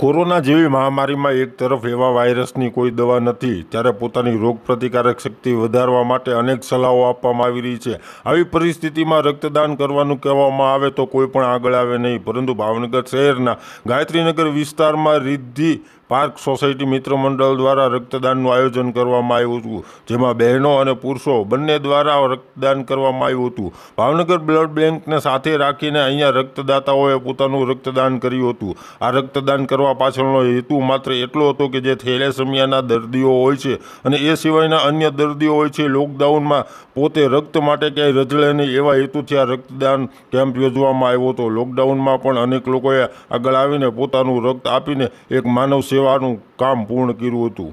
corona જેવી મહામારીમાં એક તરફ એવા વાયરસની કોઈ દવા નથી ત્યારે પોતાની રોગપ્રતિકારક શક્તિ વધારવા માટે અનેક સલાહો આપવામાં આવી રહી છે આવી પરિસ્થિતિમાં રક્તદાન કરવાનું કહેવામાં આવે તો કોઈ પણ આગળ આવે નહીં પરંતુ ભાવનગર શહેરના ગાયત્રીનગર વિસ્તારમાં રિદ્ધિ પાર્ક સોસાયટી મિત્ર મંડળ દ્વારા રક્તદાનનું આયોજન કરવામાં આવ્યું હતું જેમાં બહેનો અને પુરુષો બંને દ્વારા રક્તદાન કરવામાં આવ્યું હતું ભાવનગર બ્લડ બેંકને સાથે રાખીને અહીંયા રક્તદાતાઓએ પોતાનું રક્તદાન કર્યું હતું આ રક્તદાન કરવા પાછળનો હેતુ માત્ર એટલો હતો કે જે થેલેસમિયાના દર્દીઓ હોય છે અને એ સિવાયના અન્ય દર્દીઓ હોય છે લોકડાઉનમાં પોતે રક્ત માટે ક્યાંય રજળે નહીં એવા હેતુથી આ રક્તદાન કેમ્પ યોજવામાં આવ્યો હતો લોકડાઉનમાં પણ અનેક લોકોએ આગળ આવીને પોતાનું રક્ત આપીને એક માનવ સેવા સેવાનું કામ પૂર્ણ કર્યું હતું